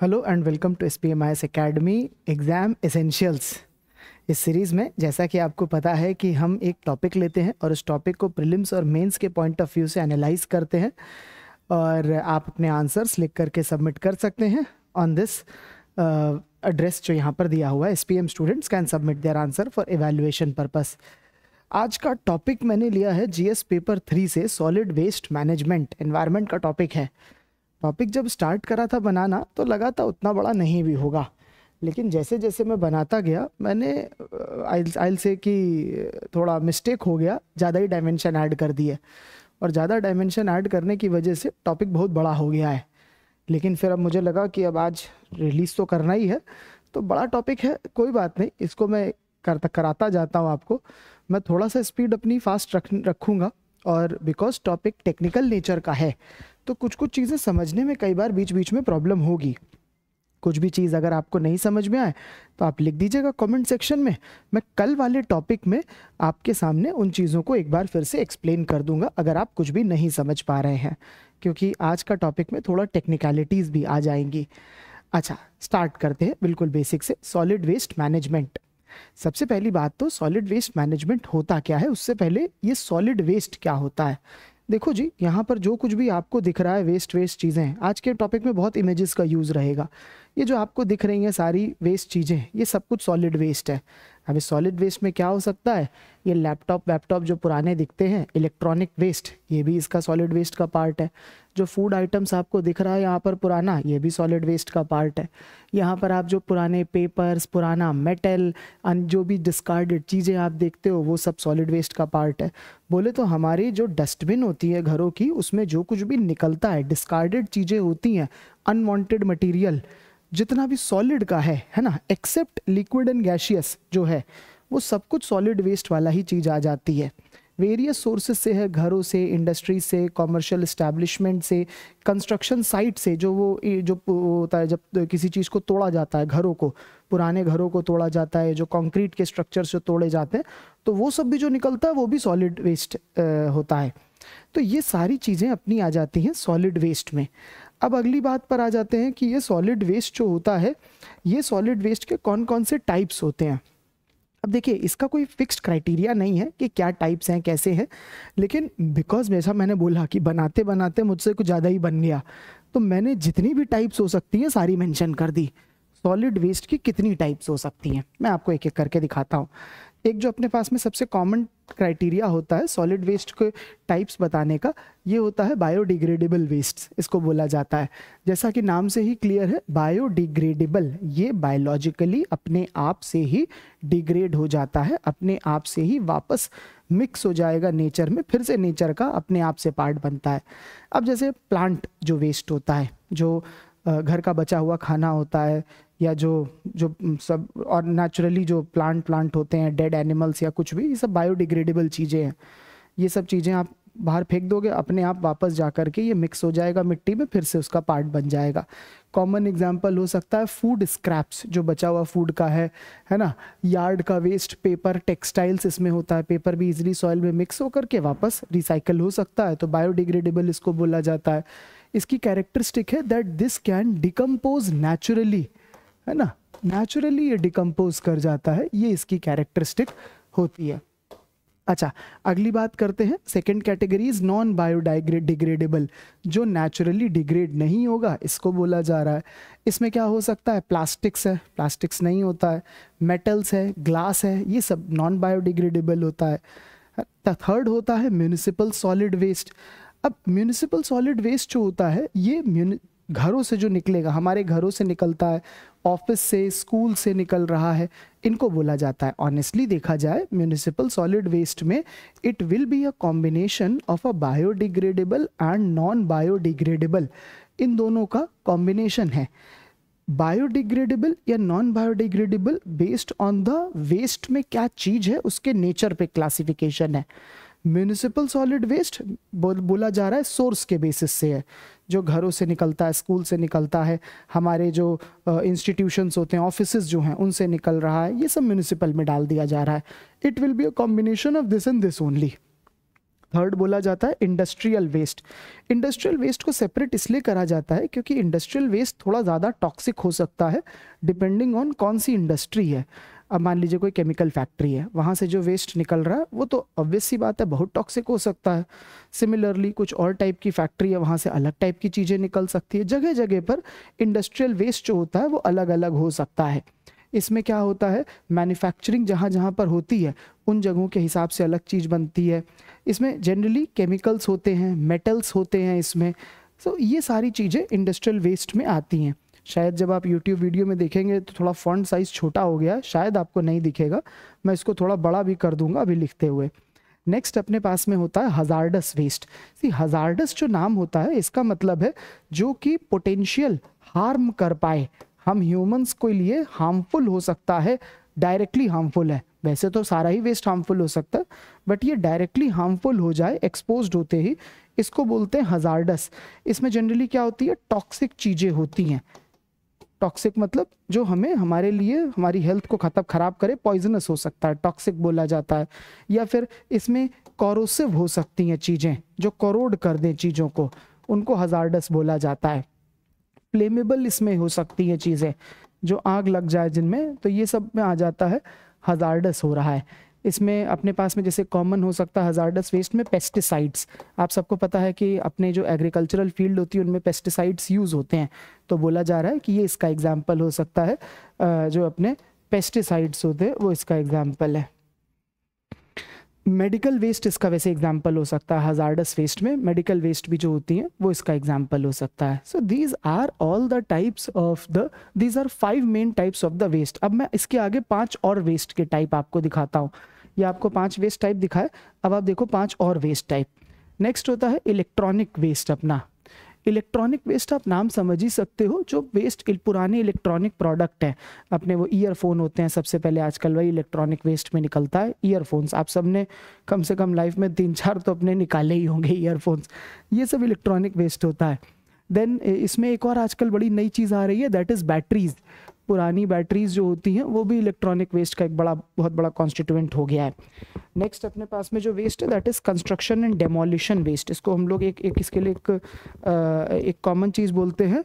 hello and welcome to S P M I S academy exam essentials इस series में जैसा कि आपको पता है कि हम एक टॉपिक लेते हैं और उस टॉपिक को प्रिलिम्स और मेंस के पॉइंट ऑफ व्यू से एनालाइज करते हैं और आप अपने आंसर्स लिख करके सबमिट कर सकते हैं ऑन दिस एड्रेस जो यहाँ पर दिया हुआ है S P M students can submit their answer for evaluation purpose आज का टॉपिक मैंने लिया है एस पेपर थ्री से सॉलिड वेस्ट मैनेजमेंट एनवायरनमेंट का टॉपिक है टॉपिक जब स्टार्ट करा था बनाना तो लगा था उतना बड़ा नहीं भी होगा लेकिन जैसे जैसे मैं बनाता गया मैंने आइल से कि थोड़ा मिस्टेक हो गया ज़्यादा ही डायमेंशन ऐड कर दिए और ज़्यादा डायमेंशन ऐड करने की वजह से टॉपिक बहुत बड़ा हो गया है लेकिन फिर अब मुझे लगा कि अब आज रिलीज़ तो करना ही है तो बड़ा टॉपिक है कोई बात नहीं इसको मैं करता कराता जाता हूँ आपको मैं थोड़ा सा स्पीड अपनी फास्ट रख रखूँगा और बिकॉज टॉपिक टेक्निकल नेचर का है तो कुछ कुछ चीज़ें समझने में कई बार बीच बीच में प्रॉब्लम होगी कुछ भी चीज़ अगर आपको नहीं समझ में आए तो आप लिख दीजिएगा कमेंट सेक्शन में मैं कल वाले टॉपिक में आपके सामने उन चीज़ों को एक बार फिर से एक्सप्लेन कर दूंगा अगर आप कुछ भी नहीं समझ पा रहे हैं क्योंकि आज का टॉपिक में थोड़ा टेक्निकलिटीज़ भी आ जाएंगी अच्छा स्टार्ट करते हैं बिल्कुल बेसिक से सॉलिड वेस्ट मैनेजमेंट सबसे पहली बात तो सॉलिड वेस्ट मैनेजमेंट होता क्या है उससे पहले ये सॉलिड वेस्ट क्या होता है देखो जी यहाँ पर जो कुछ भी आपको दिख रहा है वेस्ट वेस्ट चीज़ें हैं आज के टॉपिक में बहुत इमेजेस का यूज़ रहेगा ये जो आपको दिख रही हैं सारी वेस्ट चीज़ें ये सब कुछ सॉलिड वेस्ट है अभी सॉलिड वेस्ट में क्या हो सकता है ये लैपटॉप वैपटॉप जो पुराने दिखते हैं इलेक्ट्रॉनिक वेस्ट ये भी इसका सॉलिड वेस्ट का पार्ट है जो फूड आइटम्स आपको दिख रहा है यहाँ पर पुराना ये भी सॉलिड वेस्ट का पार्ट है यहाँ पर आप जो पुराने पेपर्स पुराना मेटल जो भी डिस्कार्डेड चीज़ें आप देखते हो वो सब सॉलिड वेस्ट का पार्ट है बोले तो हमारी जो डस्टबिन होती है घरों की उसमें जो कुछ भी निकलता है डिस्कार्डेड चीज़ें होती हैं अनवॉन्टेड मटीरियल जितना भी सॉलिड का है है ना एक्सेप्ट लिक्विड एंड गैशियस जो है वो सब कुछ सॉलिड वेस्ट वाला ही चीज़ आ जाती है वेरियस सोर्सेज से है घरों से इंडस्ट्री से कॉमर्शियल इस्टेब्लिशमेंट से कंस्ट्रक्शन साइट से जो वो जो होता है जब किसी चीज़ को तोड़ा जाता है घरों को पुराने घरों को तोड़ा जाता है जो कंक्रीट के स्ट्रक्चर से तोड़े जाते हैं तो वो सब भी जो निकलता है वो भी सॉलिड वेस्ट होता है तो ये सारी चीज़ें अपनी आ जाती हैं सॉलिड वेस्ट में अब अगली बात पर आ जाते हैं कि ये सॉलिड वेस्ट जो होता है ये सॉलिड वेस्ट के कौन कौन से टाइप्स होते हैं अब देखिए इसका कोई फिक्स्ड क्राइटेरिया नहीं है कि क्या टाइप्स हैं कैसे हैं लेकिन बिकॉज जैसा मैंने बोला कि बनाते बनाते मुझसे कुछ ज़्यादा ही बन गया तो मैंने जितनी भी टाइप्स हो सकती हैं सारी मैंशन कर दी सॉलिड वेस्ट की कितनी टाइप्स हो सकती हैं मैं आपको एक एक करके दिखाता हूँ एक जो अपने पास में सबसे कॉमन क्राइटेरिया होता है सॉलिड वेस्ट के टाइप्स बताने का ये होता है बायोडिग्रेडेबल वेस्ट इसको बोला जाता है जैसा कि नाम से ही क्लियर है बायोडिग्रेडेबल ये बायोलॉजिकली अपने आप से ही डिग्रेड हो जाता है अपने आप से ही वापस मिक्स हो जाएगा नेचर में फिर से नेचर का अपने आप से पार्ट बनता है अब जैसे प्लांट जो वेस्ट होता है जो घर का बचा हुआ खाना होता है या जो जो सब और नेचुरली जो प्लांट प्लांट होते हैं डेड एनिमल्स या कुछ भी ये सब बायोडिग्रेडेबल चीज़ें हैं ये सब चीज़ें आप बाहर फेंक दोगे अपने आप वापस जा कर के ये मिक्स हो जाएगा मिट्टी में फिर से उसका पार्ट बन जाएगा कॉमन एग्जाम्पल हो सकता है फूड स्क्रैप्स जो बचा हुआ फूड का है है ना यार्ड का वेस्ट पेपर टेक्सटाइल्स इसमें होता है पेपर भी इजिली सॉइल में मिक्स होकर के वापस रिसाइकल हो सकता है तो बायोडिग्रेडेबल इसको बोला जाता है इसकी कैरेक्टरिस्टिक है that this can decompose naturally है ना नेचुरली ये डिकम्पोज कर जाता है ये इसकी कैरेक्टरिस्टिक होती है अच्छा अगली बात करते हैं second category is non biodegrade degradable जो नेचुरली डिग्रेड नहीं होगा इसको बोला जा रहा है इसमें क्या हो सकता है प्लास्टिक्स है प्लास्टिक्स नहीं होता है मेटल्स है ग्लास है ये सब नॉन बायोडिग्रेडेबल होता है थर्ड होता है म्यूनिसिपल सॉलिड वेस्ट अब म्यूनिसिपल सॉलिड वेस्ट जो होता है ये घरों से जो निकलेगा हमारे घरों से निकलता है ऑफिस से स्कूल से निकल रहा है इनको बोला जाता है ऑनेस्टली देखा जाए म्यूनिसिपल सॉलिड वेस्ट में it will be a combination of a biodegradable and non biodegradable इन दोनों का कॉम्बिनेशन है बायोडिग्रेडेबल या non biodegradable based on the waste में क्या चीज है उसके नेचर पे क्लासिफिकेशन है म्यूनिसिपल सॉलिड वेस्ट बोला जा रहा है सोर्स के बेसिस से है जो घरों से निकलता है स्कूल से निकलता है हमारे जो इंस्टीट्यूशंस होते हैं ऑफिस जो हैं उनसे निकल रहा है ये सब म्यूनिसिपल में डाल दिया जा रहा है it will be a combination of this and this only third बोला जाता है इंडस्ट्रियल वेस्ट इंडस्ट्रियल वेस्ट को सेपरेट इसलिए करा जाता है क्योंकि इंडस्ट्रियल वेस्ट थोड़ा ज़्यादा टॉक्सिक हो सकता है डिपेंडिंग ऑन कौन सी इंडस्ट्री है अब मान लीजिए कोई केमिकल फैक्ट्री है वहाँ से जो वेस्ट निकल रहा है वो तो ऑब्वियस सी बात है बहुत टॉक्सिक हो सकता है सिमिलरली कुछ और टाइप की फैक्ट्री है वहाँ से अलग टाइप की चीज़ें निकल सकती है जगह जगह पर इंडस्ट्रियल वेस्ट जो होता है वो अलग अलग हो सकता है इसमें क्या होता है मैन्युफैक्चरिंग जहाँ जहाँ पर होती है उन जगहों के हिसाब से अलग चीज़ बनती है इसमें जनरली केमिकल्स होते हैं मेटल्स होते हैं इसमें सो so, ये सारी चीज़ें इंडस्ट्रियल वेस्ट में आती हैं शायद जब आप यूट्यूब वीडियो में देखेंगे तो थोड़ा फ़ॉन्ट साइज़ छोटा हो गया शायद आपको नहीं दिखेगा मैं इसको थोड़ा बड़ा भी कर दूंगा अभी लिखते हुए नेक्स्ट अपने पास में होता है हजारडस वेस्ट सी हजारडस जो नाम होता है इसका मतलब है जो कि पोटेंशियल हार्म कर पाए हम ह्यूमंस के लिए हार्मफुल हो सकता है डायरेक्टली हार्मफुल है वैसे तो सारा ही वेस्ट हार्मफुल हो सकता है बट ये डायरेक्टली हार्मफुल हो जाए एक्सपोज होते ही इसको बोलते हैं हजारडस इसमें जनरली क्या होती है टॉक्सिक चीज़ें होती हैं टॉक्सिक मतलब जो हमें हमारे लिए हमारी हेल्थ को खत्म खराब करे पॉइजनस हो सकता है टॉक्सिक बोला जाता है या फिर इसमें कॉरोसिव हो सकती हैं चीज़ें जो करोड कर दें चीज़ों को उनको हजारडस बोला जाता है फ्लेमेबल इसमें हो सकती हैं चीज़ें जो आग लग जाए जिनमें तो ये सब में आ जाता है हजारडस हो रहा है इसमें अपने पास में जैसे कॉमन हो सकता है हजारडस वेस्ट में पेस्टिसाइड्स आप सबको पता है कि अपने जो एग्रीकल्चरल फील्ड होती है उनमें पेस्टिसाइड्स यूज़ होते हैं तो बोला जा रहा है कि ये इसका एग्जाम्पल हो सकता है जो अपने पेस्टिसाइड्स होते हैं वो इसका एग्जाम्पल है मेडिकल वेस्ट इसका वैसे एग्जाम्पल हो सकता है हजारडस वेस्ट में मेडिकल वेस्ट भी जो होती है वो इसका एग्जाम्पल हो सकता है so these are all the types of the these are five main types of the waste अब मैं इसके आगे पांच और वेस्ट के टाइप आपको दिखाता हूँ ये आपको पांच वेस्ट टाइप दिखाए अब आप देखो पांच और वेस्ट टाइप नेक्स्ट होता है इलेक्ट्रॉनिक वेस्ट अपना इलेक्ट्रॉनिक वेस्ट आप नाम समझ ही सकते हो जो वेस्ट पुराने इलेक्ट्रॉनिक प्रोडक्ट हैं अपने वो ईयरफोन होते हैं सबसे पहले आजकल वही इलेक्ट्रॉनिक वेस्ट में निकलता है ईयरफोन्स आप सब ने कम से कम लाइफ में तीन चार तो अपने निकाले ही होंगे ईयरफोन्स ये सब इलेक्ट्रॉनिक वेस्ट होता है देन इसमें एक और आजकल बड़ी नई चीज़ आ रही है दैट इज़ बैटरीज पुरानी बैटरीज जो होती हैं वो भी इलेक्ट्रॉनिक वेस्ट का एक बड़ा बहुत बड़ा कॉन्स्टिट्यूएंट हो गया है नेक्स्ट अपने पास में जो वेस्ट है that is construction and demolition waste इसको हम लोग एक एक इसके लिए एक एक कॉमन चीज़ बोलते हैं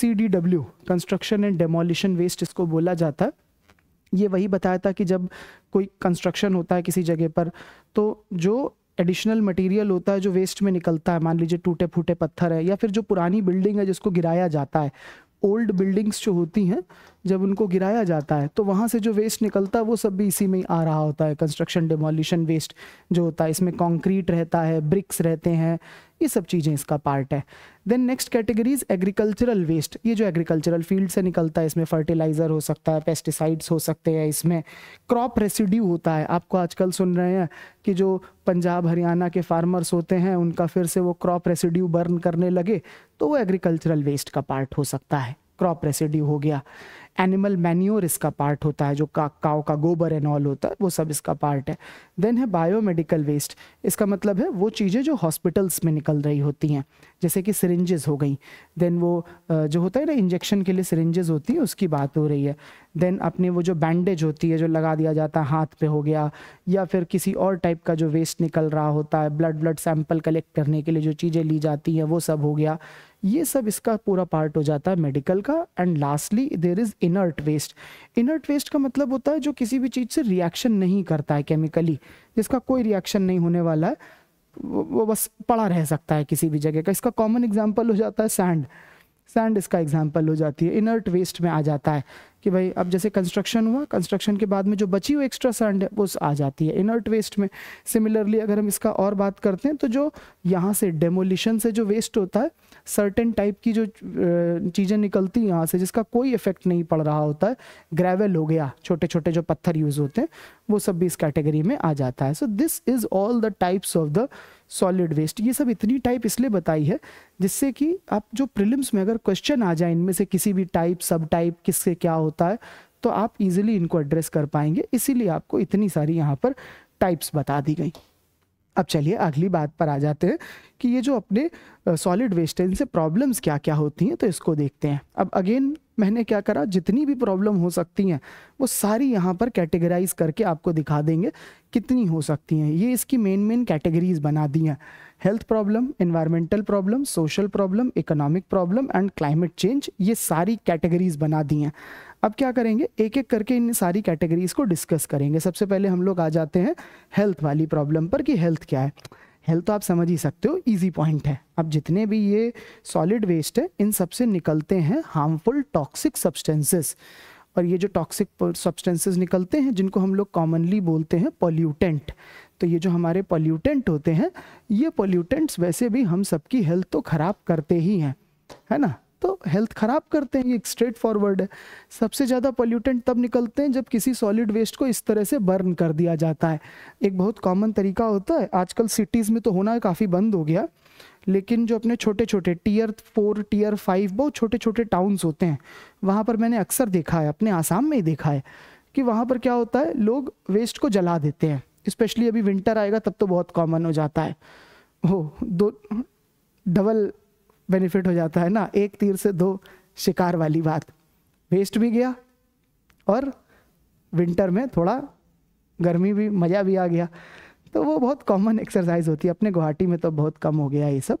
C D W construction and demolition waste इसको बोला जाता है ये वही बताया था कि जब कोई कंस्ट्रक्शन होता है किसी जगह पर तो जो एडिशनल मटेरियल होता है जो वेस्ट में निकलता है मान लीजिए टूटे फूटे पत्थर है या फिर जो पुरानी बिल्डिंग है जिसको गिराया जाता है ओल्ड बिल्डिंग्स जो होती हैं जब उनको गिराया जाता है तो वहाँ से जो वेस्ट निकलता है वो सब भी इसी में ही आ रहा होता है कंस्ट्रक्शन डिमोलिशन वेस्ट जो होता है इसमें कॉन्क्रीट रहता है ब्रिक्स रहते हैं ये सब चीज़ें इसका पार्ट है then next categories agricultural waste ये जो एग्रीकल्चरल फील्ड से निकलता है इसमें फर्टिलाइज़र हो सकता है पेस्टिसाइड्स हो सकते हैं इसमें क्रॉप रेसिड्यू होता है आपको आजकल सुन रहे हैं कि जो पंजाब हरियाणा के फार्मर्स होते हैं उनका फिर से वो क्रॉप रेसिड्यू बर्न करने लगे तो वो एग्रीकल्चरल वेस्ट का पार्ट हो सकता है क्रॉप रेसिड्यू हो गया एनिमल मैन्योर इसका पार्ट होता है जो का, काव का गोबर एंड ऑल होता है वो सब इसका पार्ट है देन है बायोमेडिकल वेस्ट इसका मतलब है वो चीज़ें जो हॉस्पिटल्स में निकल रही होती हैं जैसे कि सिरिंजेस हो गई देन वो जो होता है ना इंजेक्शन के लिए सिरिंजेस होती हैं उसकी बात हो रही है देन अपने वो जो बैंडेज होती है जो लगा दिया जाता है हाथ पे हो गया या फिर किसी और टाइप का जो वेस्ट निकल रहा होता है ब्लड ब्लड सैंपल कलेक्ट करने के लिए जो चीज़ें ली जाती हैं वो सब हो गया ये सब इसका पूरा पार्ट हो जाता है मेडिकल का and lastly there is inert waste inert waste का मतलब होता है जो किसी भी चीज़ से रिएक्शन नहीं करता है केमिकली जिसका कोई रिएक्शन नहीं होने वाला है वो बस पड़ा रह सकता है किसी भी जगह का इसका कॉमन एग्जाम्पल हो जाता है सैंड सैंड इसका एग्जाम्पल हो जाती है इनर्ट वेस्ट में आ जाता है कि भाई अब जैसे कंस्ट्रक्शन हुआ कंस्ट्रक्शन के बाद में जो बची हुई एक्स्ट्रा सैंड है वो आ जाती है इनर्ट वेस्ट में सिमिलरली अगर हम इसका और बात करते हैं तो जो यहाँ से डेमोलिशन से जो वेस्ट होता है सर्टेन टाइप की जो चीज़ें निकलती हैं यहाँ से जिसका कोई इफेक्ट नहीं पड़ रहा होता है ग्रेवल हो गया छोटे छोटे जो पत्थर यूज़ होते हैं वो सब भी इस कैटेगरी में आ जाता है so this is all the types of the solid waste ये सब इतनी टाइप इसलिए बताई है जिससे कि आप जो प्रिलिम्स में अगर क्वेश्चन आ जाए इनमें से किसी भी टाइप सब टाइप किससे क्या होता है तो आप इजीली इनको एड्रेस कर पाएंगे इसीलिए आपको इतनी सारी यहाँ पर टाइप्स बता दी गई अब चलिए अगली बात पर आ जाते हैं कि ये जो अपने सॉलिड वेस्टेज से प्रॉब्लम्स क्या क्या होती हैं तो इसको देखते हैं अब अगेन मैंने क्या करा जितनी भी प्रॉब्लम हो सकती हैं वो सारी यहाँ पर कैटेगराइज करके आपको दिखा देंगे कितनी हो सकती हैं ये इसकी मेन मेन कैटेगरीज बना दी हैं health problem environmental problem social problem economic problem and climate change ये सारी कैटेगरीज बना दी हैं अब क्या करेंगे एक एक करके इन सारी कैटेगरीज को डिस्कस करेंगे सबसे पहले हम लोग आ जाते हैं हेल्थ वाली प्रॉब्लम पर कि हेल्थ क्या है हेल्थ तो आप समझ ही सकते हो इजी पॉइंट है अब जितने भी ये सॉलिड वेस्ट है इन सबसे निकलते हैं हार्मफुल टॉक्सिक सब्सटेंसेस और ये जो टॉक्सिक सब्सटेंसेस निकलते हैं जिनको हम लोग कॉमनली बोलते हैं पॉल्यूटेंट तो ये जो हमारे पॉल्यूटेंट होते हैं ये पॉल्यूटेंट्स वैसे भी हम सबकी हेल्थ तो ख़राब करते ही हैं है ना तो हेल्थ ख़राब करते हैं ये एक स्ट्रेट फॉरवर्ड है सबसे ज़्यादा पॉल्यूटेंट तब निकलते हैं जब किसी सॉलिड वेस्ट को इस तरह से बर्न कर दिया जाता है एक बहुत कॉमन तरीका होता है आजकल सिटीज़ में तो होना काफ़ी बंद हो गया लेकिन जो अपने छोटे छोटे टीयर फोर टीयर फाइव बहुत छोटे छोटे टाउन्स होते हैं वहाँ पर मैंने अक्सर देखा है अपने आसाम में ही देखा है कि वहाँ पर क्या होता है लोग वेस्ट को जला देते हैं स्पेशली अभी विंटर आएगा तब तो बहुत कॉमन हो जाता है हो दो डबल बेनिफिट हो जाता है ना एक तीर से दो शिकार वाली बात वेस्ट भी गया और विंटर में थोड़ा गर्मी भी मज़ा भी आ गया तो वो बहुत कॉमन एक्सरसाइज होती है अपने गुवाहाटी में तो बहुत कम हो गया ये सब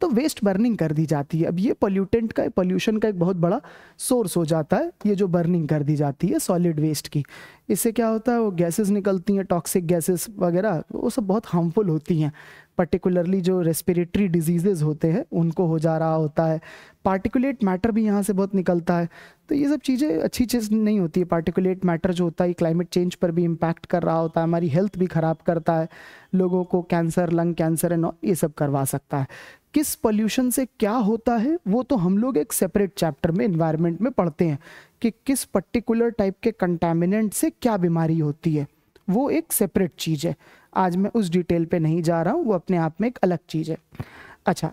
तो वेस्ट बर्निंग कर दी जाती है अब ये पोल्यूटेंट का पोल्यूशन का एक बहुत बड़ा सोर्स हो जाता है ये जो बर्निंग कर दी जाती है सॉलिड वेस्ट की इससे क्या होता है वो गैसेस निकलती हैं टॉक्सिक गैसेस वगैरह वो सब बहुत हार्मफुल होती हैं पर्टिकुलरली जो रेस्पिरेटरी डिजीजेज होते हैं उनको हो जा रहा होता है पार्टिकुलेट मैटर भी यहाँ से बहुत निकलता है तो ये सब चीज़ें अच्छी चीज़ नहीं होती है पार्टिकुलेट मैटर जो होता है क्लाइमेट चेंज पर भी इम्पैक्ट कर रहा होता है हमारी हेल्थ भी ख़राब करता है लोगों को कैंसर लंग कैंसर एंड ये सब करवा सकता है किस पोल्यूशन से क्या होता है वो तो हम लोग एक सेपरेट चैप्टर में इन्वायरमेंट में पढ़ते हैं कि किस पर्टिकुलर टाइप के कंटेमिनेंट से क्या बीमारी होती है वो एक सेपरेट चीज़ है आज मैं उस डिटेल पे नहीं जा रहा हूँ वो अपने आप में एक अलग चीज़ है अच्छा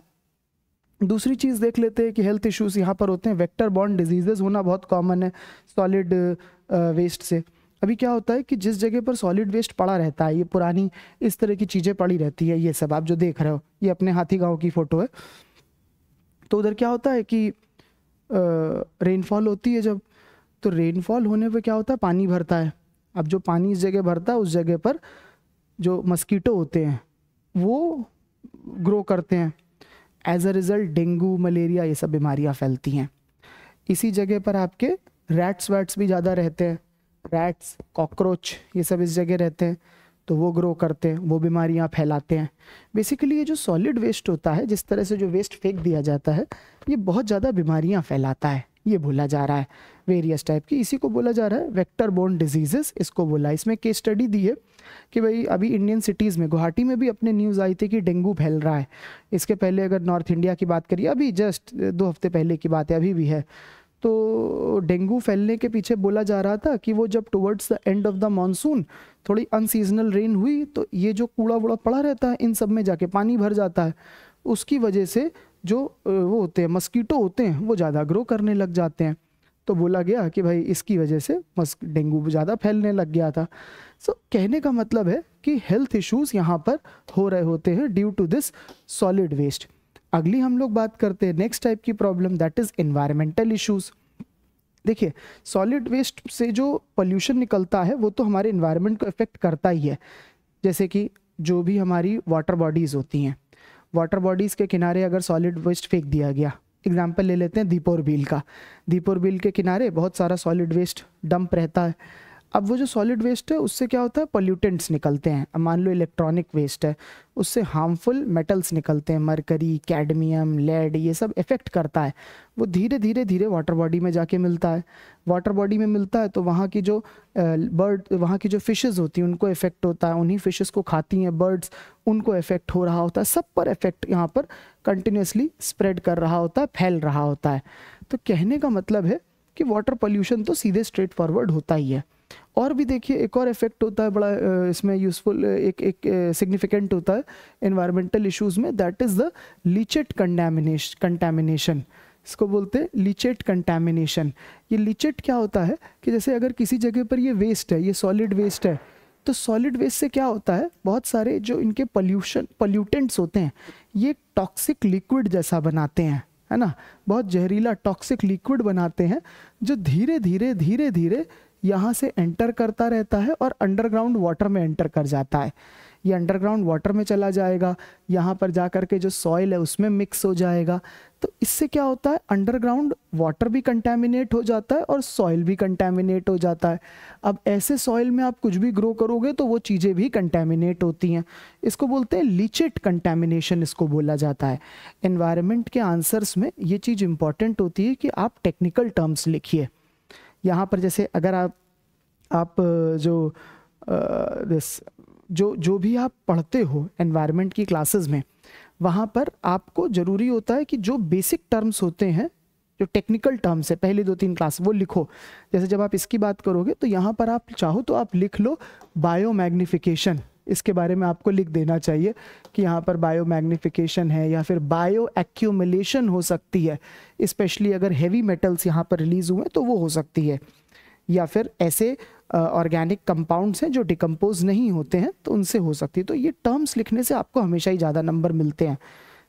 दूसरी चीज़ देख लेते हैं कि हेल्थ इश्यूज यहाँ पर होते हैं वेक्टर बॉन्ड डिजीजेज होना बहुत कॉमन है सॉलिड वेस्ट uh, से अभी क्या होता है कि जिस जगह पर सॉलिड वेस्ट पड़ा रहता है ये पुरानी इस तरह की चीज़ें पड़ी रहती है ये सब आप जो देख रहे हो ये अपने हाथी गाँव की फ़ोटो है तो उधर क्या होता है कि रेनफॉल होती है जब तो रेनफॉल होने पर क्या होता है पानी भरता है अब जो पानी इस जगह भरता है उस जगह पर जो मस्कीटो होते हैं वो ग्रो करते हैं as a result dengue malaria ये सब बीमारियाँ फैलती हैं इसी जगह पर आपके रैट्स वैट्स भी ज़्यादा रहते हैं रैट्स कॉकरोच ये सब इस जगह रहते हैं तो वो ग्रो करते हैं वो बीमारियाँ फैलाते हैं बेसिकली ये जो सॉलिड वेस्ट होता है जिस तरह से जो वेस्ट फेंक दिया जाता है ये बहुत ज़्यादा बीमारियाँ फैलाता है ये बोला जा रहा है वेरियस टाइप की इसी को बोला जा रहा है वेक्टर बोन डिजीजेस इसको बोला इसमें केस स्टडी दी है कि भाई अभी इंडियन सिटीज़ में गुवाहाटी में भी अपने न्यूज़ आई थी कि डेंगू फैल रहा है इसके पहले अगर नॉर्थ इंडिया की बात करिए अभी जस्ट दो हफ्ते पहले की बात है अभी भी है तो डेंगू फैलने के पीछे बोला जा रहा था कि वो जब towards the end of the monsoon थोड़ी अनसीजनल रेन हुई तो ये जो कूड़ा वूड़ा पड़ा रहता है इन सब में जाके पानी भर जाता है उसकी वजह से जो वो होते हैं मस्कीटो होते हैं वो ज़्यादा ग्रो करने लग जाते हैं तो बोला गया कि भाई इसकी वजह से मस्क डेंगू ज़्यादा फैलने लग गया था सो so, कहने का मतलब है कि हेल्थ इश्यूज यहाँ पर हो रहे होते हैं due to this solid waste अगली हम लोग बात करते हैं नेक्स्ट टाइप की problem that is environmental issues देखिए सॉलिड वेस्ट से जो पोल्यूशन निकलता है वो तो हमारे इन्वायरमेंट को इफेक्ट करता ही है जैसे कि जो भी हमारी वाटर बॉडीज़ होती हैं वाटर बॉडीज़ के किनारे अगर सॉलिड वेस्ट फेंक दिया गया एग्जाम्पल ले लेते हैं दीपोर बिल का दीपोर बिल के किनारे बहुत सारा सॉलिड वेस्ट डंप रहता है अब वो जो सॉलिड वेस्ट है उससे क्या होता है पोल्यूटेंट्स निकलते हैं अब मान लो इलेक्ट्रॉनिक वेस्ट है उससे हार्मफुल मेटल्स निकलते हैं मरकरी कैडमियम लेड ये सब इफेक्ट करता है वो धीरे धीरे धीरे वाटर बॉडी में जाके मिलता है वाटर बॉडी में मिलता है तो वहाँ की जो बर्ड वहाँ की जो फिशेज़ होती हैं उनको इफेक्ट होता है उन्हीं फिशेज़ को खाती हैं बर्ड्स उनको इफेक्ट हो रहा होता है सब पर इफेक्ट यहाँ पर कंटिन्यूसली स्प्रेड कर रहा होता है फैल रहा होता है तो कहने का मतलब है कि वाटर पोल्यूशन तो सीधे स्ट्रेट फॉरवर्ड होता ही है और भी देखिए एक और इफेक्ट होता है बड़ा इसमें यूजफुल एक एक सिग्निफिकेंट होता है इन्वायरमेंटल इश्यूज में that is the leachate contamination contamination इसको बोलते हैं लीचेट कंटेमिनेशन ये लीचेट क्या होता है कि जैसे अगर किसी जगह पर ये वेस्ट है ये सॉलिड वेस्ट है तो सॉलिड वेस्ट से क्या होता है बहुत सारे जो इनके पॉल्यूशन पल्यूटेंट्स होते हैं ये टॉक्सिक लिक्विड जैसा बनाते हैं है ना बहुत जहरीला टॉक्सिक लिक्विड बनाते हैं जो धीरे धीरे धीरे धीरे यहाँ से एंटर करता रहता है और अंडरग्राउंड वाटर में एंटर कर जाता है ये अंडरग्राउंड वाटर में चला जाएगा यहाँ पर जा कर के जो सॉइल है उसमें मिक्स हो जाएगा तो इससे क्या होता है अंडरग्राउंड वाटर भी कंटेमिनेट हो जाता है और सॉइल भी कंटेमिनेट हो जाता है अब ऐसे सॉइल में आप कुछ भी ग्रो करोगे तो वो चीज़ें भी कंटेमिनेट होती हैं इसको बोलते हैं लीचेट कंटेमिनेशन इसको बोला जाता है इन्वायरमेंट के आंसर्स में ये चीज़ इंपॉर्टेंट होती है कि आप टेक्निकल टर्म्स लिखिए यहाँ पर जैसे अगर आप आप जो दिस जो जो भी आप पढ़ते हो एनवायरनमेंट की क्लासेस में वहाँ पर आपको ज़रूरी होता है कि जो बेसिक टर्म्स होते हैं जो टेक्निकल टर्म्स है पहले दो तीन क्लास वो लिखो जैसे जब आप इसकी बात करोगे तो यहाँ पर आप चाहो तो आप लिख लो बायो मैग्निफिकेशन इसके बारे में आपको लिख देना चाहिए कि यहाँ पर बायो मैग्निफिकेशन है या फिर बायो एक्यूमलेशन हो सकती है इस्पेशली अगर हैवी मेटल्स यहाँ पर रिलीज हुए तो वो हो सकती है या फिर ऐसे ऑर्गेनिक कंपाउंड्स हैं जो डिकम्पोज नहीं होते हैं तो उनसे हो सकती है तो ये टर्म्स लिखने से आपको हमेशा ही ज़्यादा नंबर मिलते हैं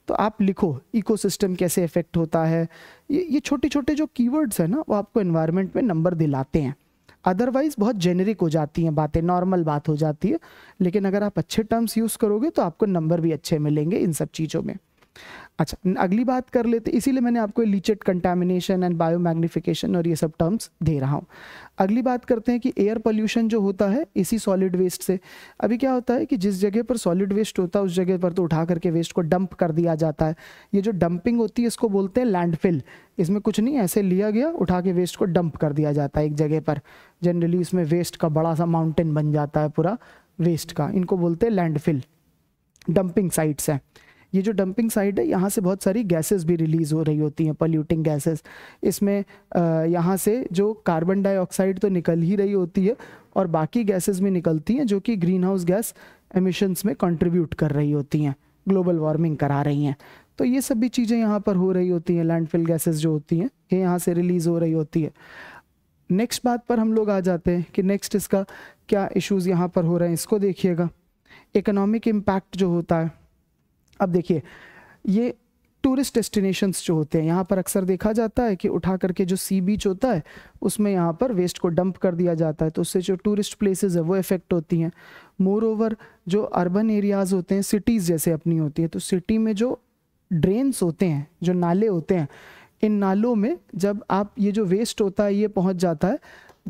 तो आप लिखो इकोसिस्टम कैसे इफेक्ट होता है ये ये छोटे छोटे जो कीवर्ड्स हैं ना वो आपको इन्वायरमेंट में नंबर दिलाते हैं अदरवाइज बहुत जेनरिक हो जाती हैं बातें नॉर्मल बात हो जाती है लेकिन अगर आप अच्छे टर्म्स यूज़ करोगे तो आपको नंबर भी अच्छे मिलेंगे इन सब चीज़ों में अच्छा अगली बात कर लेते इसीलिए मैंने आपको leachate contamination and biomagnification और ये सब टर्म्स दे रहा हूँ अगली बात करते हैं कि एयर पोल्यूशन जो होता है इसी सॉलिड वेस्ट से अभी क्या होता है कि जिस जगह पर सॉलिड वेस्ट होता है उस जगह पर तो उठा करके वेस्ट को डंप कर दिया जाता है ये जो डंपिंग होती है इसको बोलते हैं लैंडफिल इसमें कुछ नहीं ऐसे लिया गया उठा के वेस्ट को डंप कर दिया जाता है एक जगह पर जनरली इसमें वेस्ट का बड़ा सा माउंटेन बन जाता है पूरा वेस्ट का इनको बोलते हैं लैंडफिल डंपिंग साइट्स हैं ये जो डंपिंग साइट है यहाँ से बहुत सारी गैसेस भी रिलीज हो रही होती हैं पल्यूटिंग गैसेस इसमें यहाँ से जो कार्बन डाइऑक्साइड तो निकल ही रही होती है और बाकी गैसेस भी निकलती हैं जो कि ग्रीन हाउस गैस एमिशंस में कंट्रीब्यूट कर रही होती हैं ग्लोबल वार्मिंग करा रही हैं तो ये सभी चीज़ें यहाँ पर हो रही होती हैं लैंडफिल गैसेस जो होती हैं ये यहाँ से रिलीज़ हो रही होती है नेक्स्ट बात पर हम लोग आ जाते हैं कि नेक्स्ट इसका क्या इश्यूज़ यहाँ पर हो रहे हैं इसको देखिएगा इकोनॉमिक इम्पैक्ट जो होता है अब देखिए ये टूरिस्ट डेस्टिनेशंस जो होते हैं यहाँ पर अक्सर देखा जाता है कि उठा करके जो सी बीच होता है उसमें यहाँ पर वेस्ट को डंप कर दिया जाता है तो उससे जो टूरिस्ट प्लेसेस है वो इफेक्ट होती हैं मोर ओवर जो अर्बन एरियाज़ होते हैं सिटीज़ जैसे अपनी होती है तो सिटी में जो ड्रेन्स होते हैं जो नाले होते हैं इन नालों में जब आप ये जो वेस्ट होता है ये पहुंच जाता है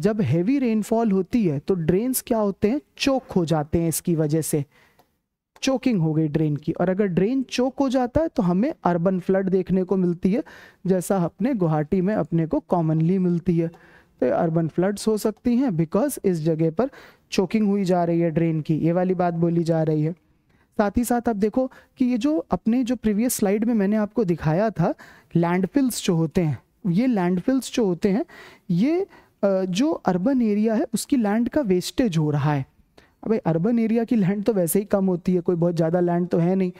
जब हैवी रेनफॉल होती है तो ड्रेन्स क्या होते हैं चोक हो जाते हैं इसकी वजह से चोकिंग हो गई ड्रेन की और अगर ड्रेन चोक हो जाता है तो हमें अर्बन फ्लड देखने को मिलती है जैसा अपने गुवाहाटी में अपने को कॉमनली मिलती है तो अर्बन फ्लड्स हो सकती हैं बिकॉज इस जगह पर चोकिंग हुई जा रही है ड्रेन की ये वाली बात बोली जा रही है साथ ही साथ आप देखो कि ये जो अपने जो प्रीवियस स्लाइड में मैंने आपको दिखाया था लैंडफिल्स जो होते हैं ये लैंडफिल्स जो होते हैं ये जो अर्बन एरिया है उसकी लैंड का वेस्टेज हो रहा है अब अर्बन एरिया की लैंड तो वैसे ही कम होती है कोई बहुत ज़्यादा लैंड तो है नहीं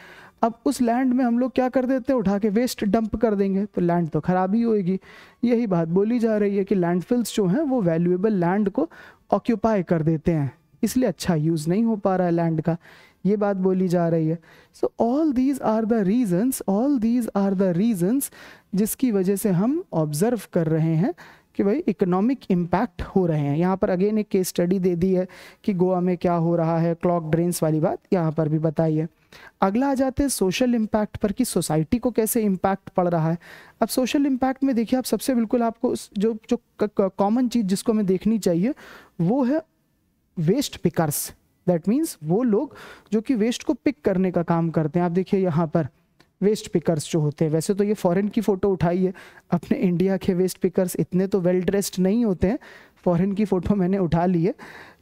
अब उस लैंड में हम लोग क्या कर देते हैं उठा के वेस्ट डंप कर देंगे तो लैंड तो ख़राब ही होएगी यही बात बोली जा रही है कि लैंडफिल्स जो हैं वो वैल्यूएबल लैंड को ऑक्यूपाई कर देते हैं इसलिए अच्छा यूज़ नहीं हो पा रहा है लैंड का ये बात बोली जा रही है so all these are the reasons all these are the reasons जिसकी वजह से हम ऑब्जर्व कर रहे हैं कि भाई इकोनॉमिक इम्पैक्ट हो रहे हैं यहाँ पर अगेन एक केस स्टडी दे दी है कि गोवा में क्या हो रहा है क्लॉक ड्रेन्स वाली बात यहाँ पर भी बताई है अगला आ जाते हैं सोशल इम्पैक्ट पर कि सोसाइटी को कैसे इम्पैक्ट पड़ रहा है अब सोशल इम्पैक्ट में देखिए आप सबसे बिल्कुल आपको जो जो कॉमन चीज़ जिसको हमें देखनी चाहिए वो है वेस्ट पिकर्स दैट मीन्स वो लोग जो कि वेस्ट को पिक करने का काम करते हैं आप देखिए यहाँ पर वेस्ट पिकर्स जो होते हैं वैसे तो ये फॉरेन की फ़ोटो उठाई है अपने इंडिया के वेस्ट पिकर्स इतने तो वेल ड्रेस्ड नहीं होते हैं फॉरेन की फ़ोटो मैंने उठा ली है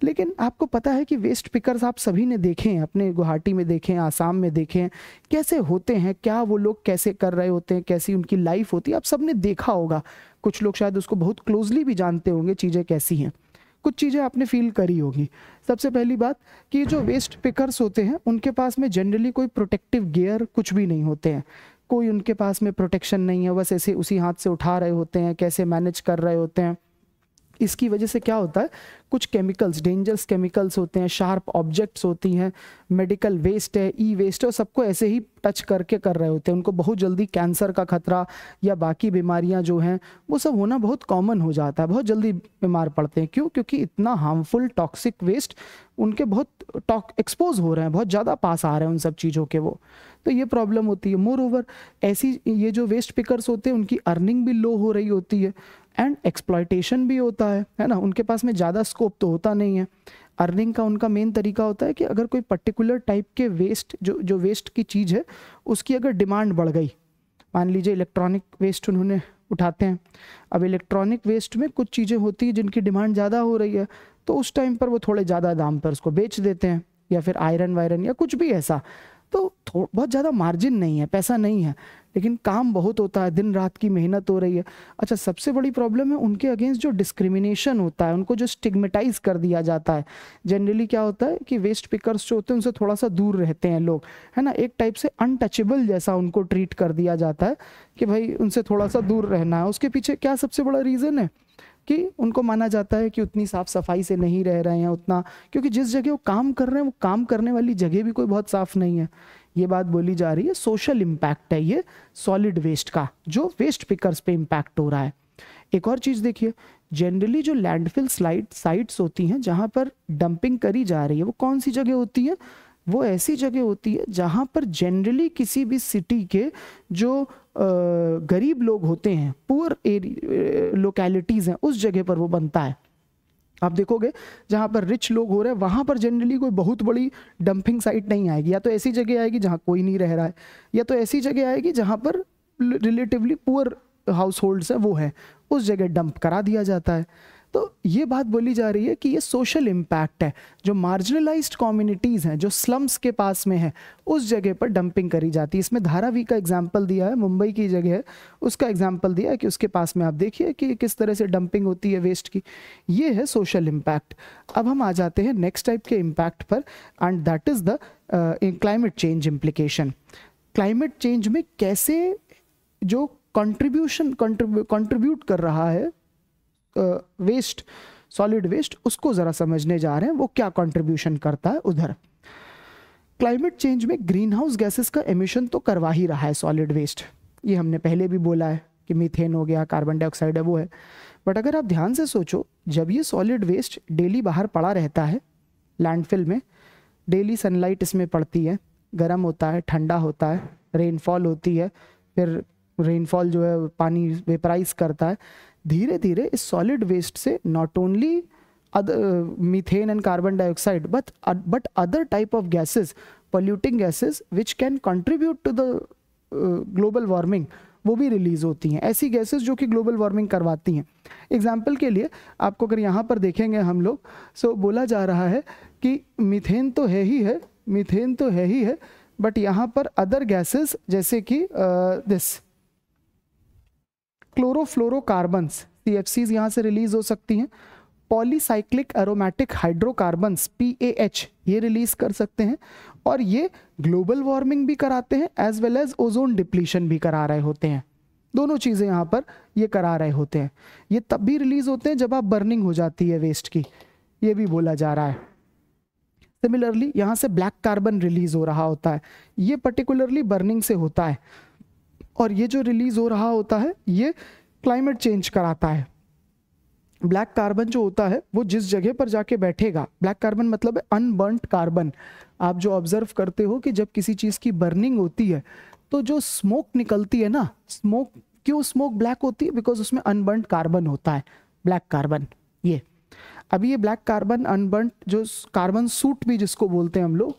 लेकिन आपको पता है कि वेस्ट पिकर्स आप सभी ने देखे हैं अपने गुवाहाटी में देखे हैं आसाम में देखे हैं कैसे होते हैं क्या वो लोग कैसे कर रहे होते हैं कैसी उनकी लाइफ होती है आप सब देखा होगा कुछ लोग शायद उसको बहुत क्लोजली भी जानते होंगे चीज़ें कैसी हैं कुछ चीज़ें आपने फील करी होगी सबसे पहली बात कि जो वेस्ट पिकर्स होते हैं उनके पास में जनरली कोई प्रोटेक्टिव गेयर कुछ भी नहीं होते हैं कोई उनके पास में प्रोटेक्शन नहीं है बस ऐसे उसी हाथ से उठा रहे होते हैं कैसे मैनेज कर रहे होते हैं इसकी वजह से क्या होता है कुछ केमिकल्स डेंजरस केमिकल्स होते हैं शार्प ऑब्जेक्ट्स होती हैं मेडिकल वेस्ट है ई वेस्ट है और सबको ऐसे ही टच करके कर रहे होते हैं उनको बहुत जल्दी कैंसर का खतरा या बाकी बीमारियां जो हैं वो सब होना बहुत कॉमन हो जाता है बहुत जल्दी बीमार पड़ते हैं क्यों क्योंकि इतना हार्मफुल टॉक्सिक वेस्ट उनके बहुत टॉक एक्सपोज हो रहे हैं बहुत ज़्यादा पास आ रहे हैं उन सब चीज़ों के वो तो ये प्रॉब्लम होती है मोर ओवर ऐसी ये जो वेस्ट पिकर्स होते हैं उनकी अर्निंग भी लो हो रही होती है एंड एक्सप्लाइटेशन भी होता है है ना उनके पास में ज़्यादा स्कोप तो होता नहीं है अर्निंग का उनका मेन तरीका होता है कि अगर कोई पर्टिकुलर टाइप के वेस्ट जो जो वेस्ट की चीज़ है उसकी अगर डिमांड बढ़ गई मान लीजिए इलेक्ट्रॉनिक वेस्ट उन्होंने उठाते हैं अब इलेक्ट्रॉनिक वेस्ट में कुछ चीज़ें होती हैं जिनकी डिमांड ज़्यादा हो रही है तो उस टाइम पर वो थोड़े ज़्यादा दाम पर उसको बेच देते हैं या फिर आयरन वायरन या कुछ भी ऐसा तो बहुत ज़्यादा मार्जिन नहीं है पैसा नहीं है लेकिन काम बहुत होता है दिन रात की मेहनत हो रही है अच्छा सबसे बड़ी प्रॉब्लम है उनके अगेंस्ट जो डिस्क्रिमिनेशन होता है उनको जो स्टिग्मेटाइज कर दिया जाता है जनरली क्या होता है कि वेस्ट पिकर्स जो होते हैं उनसे थोड़ा सा दूर रहते हैं लोग है ना एक टाइप से अनटचेबल जैसा उनको ट्रीट कर दिया जाता है कि भाई उनसे थोड़ा सा दूर रहना है उसके पीछे क्या सबसे बड़ा रीज़न है कि उनको माना जाता है कि उतनी साफ सफाई से नहीं रह रहे हैं उतना क्योंकि जिस जगह वो काम कर रहे हैं वो काम करने वाली जगह भी कोई बहुत साफ नहीं है ये बात बोली जा रही है सोशल इम्पैक्ट है ये सॉलिड वेस्ट का जो वेस्ट पिकर्स पे इम्पैक्ट हो रहा है एक और चीज़ देखिए जनरली जो लैंडफिल स्लाइड साइट्स होती हैं जहाँ पर डंपिंग करी जा रही है वो कौन सी जगह होती है वो ऐसी जगह होती है जहाँ पर जनरली किसी भी सिटी के जो गरीब लोग होते हैं पुअर लोकेलिटीज़ हैं उस जगह पर वो बनता है आप देखोगे जहाँ पर रिच लोग हो रहे हैं वहाँ पर जनरली कोई बहुत बड़ी डंपिंग साइट नहीं आएगी या तो ऐसी जगह आएगी जहाँ कोई नहीं रह रहा है या तो ऐसी जगह आएगी जहाँ पर रिलेटिवली पुअर हाउस होल्ड्स हैं वो हैं उस जगह डंप करा दिया जाता है तो ये बात बोली जा रही है कि ये सोशल इम्पैक्ट है जो मार्जिनलाइज्ड कम्युनिटीज़ हैं जो स्लम्स के पास में है उस जगह पर डंपिंग करी जाती है इसमें धारावी का एग्जाम्पल दिया है मुंबई की जगह है उसका एग्जाम्पल दिया है कि उसके पास में आप देखिए कि किस तरह से डंपिंग होती है वेस्ट की ये है सोशल इम्पैक्ट अब हम आ जाते हैं नेक्स्ट टाइप के इम्पैक्ट पर and that is the climate change implication climate change में कैसे जो कंट्रीब्यूशन कंट्रीब्यूट कर रहा है वेस्ट सॉलिड वेस्ट उसको ज़रा समझने जा रहे हैं वो क्या कंट्रीब्यूशन करता है उधर क्लाइमेट चेंज में ग्रीन हाउस गैसेस का एमिशन तो करवा ही रहा है सॉलिड वेस्ट ये हमने पहले भी बोला है कि मीथेन हो गया कार्बन डाइऑक्साइड है वो है बट अगर आप ध्यान से सोचो जब ये सॉलिड वेस्ट डेली बाहर पड़ा रहता है लैंडफिल में डेली सनलाइट इसमें पड़ती है गर्म होता है ठंडा होता है रेनफॉल होती है फिर रेनफॉल जो है पानी वेपराइज करता है धीरे धीरे इस सॉलिड वेस्ट से not only methane and carbon dioxide but but other type of gases gases gases which can contribute to the global warming वो भी रिलीज़ होती हैं ऐसी गैसेस जो कि ग्लोबल वार्मिंग करवाती हैं एग्जाम्पल के लिए आपको अगर यहाँ पर देखेंगे हम लोग सो so, बोला जा रहा है कि मिथेन तो है ही है मिथेन तो है ही है बट यहाँ पर अदर गैसेस जैसे कि this uh, chlorofluorocarbon C F Cs यहाँ से रिलीज हो सकती हैं polycyclic aromatic hydrocarbon P A H ये रिलीज कर सकते हैं और ये ग्लोबल वार्मिंग भी कराते हैं as well as ozone depletion भी करा रहे होते हैं दोनों चीज़ें यहाँ पर ये करा रहे होते हैं ये तब भी रिलीज होते हैं जब आप बर्निंग हो जाती है वेस्ट की ये भी बोला जा रहा है सिमिलरली यहाँ से ब्लैक कार्बन रिलीज हो रहा होता है ये पर्टिकुलरली बर्निंग से होता है और ये जो रिलीज हो रहा होता है ये क्लाइमेट चेंज कराता है ब्लैक कार्बन जो होता है वो जिस जगह पर जाके बैठेगा ब्लैक कार्बन मतलब है अनबर्नड कार्बन आप जो ऑब्जर्व करते हो कि जब किसी चीज़ की बर्निंग होती है तो जो स्मोक निकलती है ना स्मोक क्यों स्मोक ब्लैक होती है बिकॉज उसमें अनबर्नड कार्बन होता है ब्लैक कार्बन ये अभी ये ब्लैक कार्बन अनबर्न जो कार्बन सूट भी जिसको बोलते हैं हम लोग